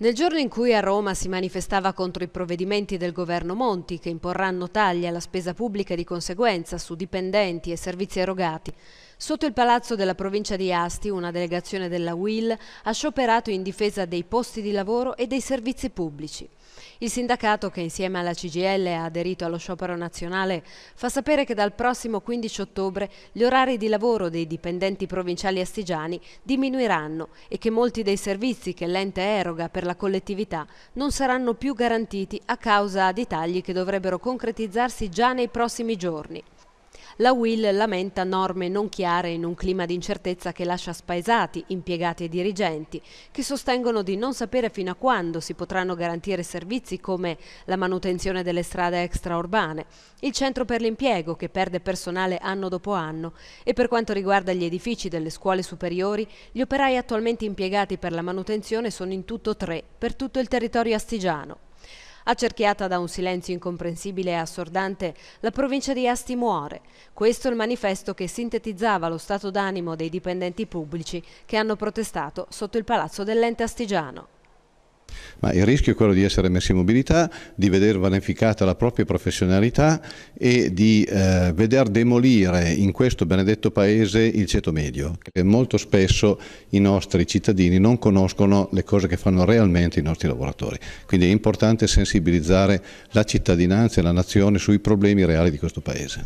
Nel giorno in cui a Roma si manifestava contro i provvedimenti del governo Monti che imporranno tagli alla spesa pubblica e di conseguenza su dipendenti e servizi erogati, Sotto il palazzo della provincia di Asti, una delegazione della UIL ha scioperato in difesa dei posti di lavoro e dei servizi pubblici. Il sindacato, che insieme alla CGL ha aderito allo sciopero nazionale, fa sapere che dal prossimo 15 ottobre gli orari di lavoro dei dipendenti provinciali astigiani diminuiranno e che molti dei servizi che l'ente eroga per la collettività non saranno più garantiti a causa di tagli che dovrebbero concretizzarsi già nei prossimi giorni. La Will lamenta norme non chiare in un clima di incertezza che lascia spaesati impiegati e dirigenti, che sostengono di non sapere fino a quando si potranno garantire servizi come la manutenzione delle strade extraurbane, il centro per l'impiego che perde personale anno dopo anno e per quanto riguarda gli edifici delle scuole superiori, gli operai attualmente impiegati per la manutenzione sono in tutto tre per tutto il territorio astigiano. Accerchiata da un silenzio incomprensibile e assordante, la provincia di Asti muore. Questo è il manifesto che sintetizzava lo stato d'animo dei dipendenti pubblici che hanno protestato sotto il palazzo dell'ente astigiano ma il rischio è quello di essere messi in mobilità, di veder vanificata la propria professionalità e di eh, veder demolire in questo benedetto paese il ceto medio, che molto spesso i nostri cittadini non conoscono le cose che fanno realmente i nostri lavoratori. Quindi è importante sensibilizzare la cittadinanza e la nazione sui problemi reali di questo paese.